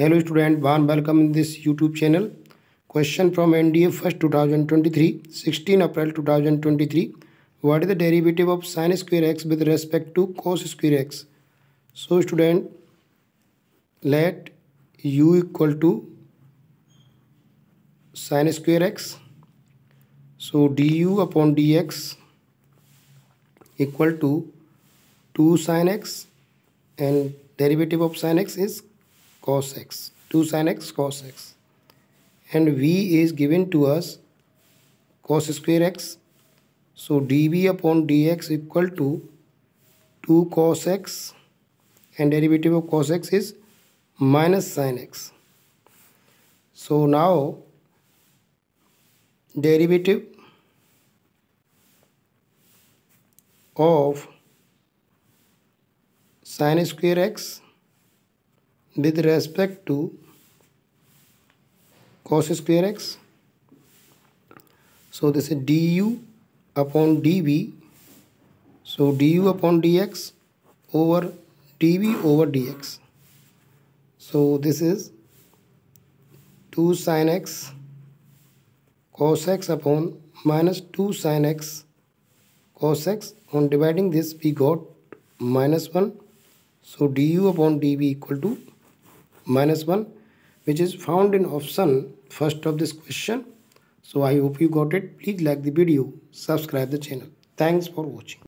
hello student one welcome in this youtube channel question from nda first 2023 16 april 2023 what is the derivative of sine square x with respect to cos square x so student let u equal to sine square x so du upon dx equal to 2 sine x and derivative of sine x is cos x 2 sin x cos x and v is given to us cos square x so dv upon dx equal to 2 cos x and derivative of cos x is minus sin x so now derivative of sin square x with respect to cos square x. So this is du upon dv. So du upon dx over dv over dx. So this is 2 sin x cos x upon minus 2 sin x cos x on dividing this we got minus 1 so du upon dv equal to minus 1 which is found in option first of this question. So I hope you got it. Please like the video, subscribe the channel. Thanks for watching.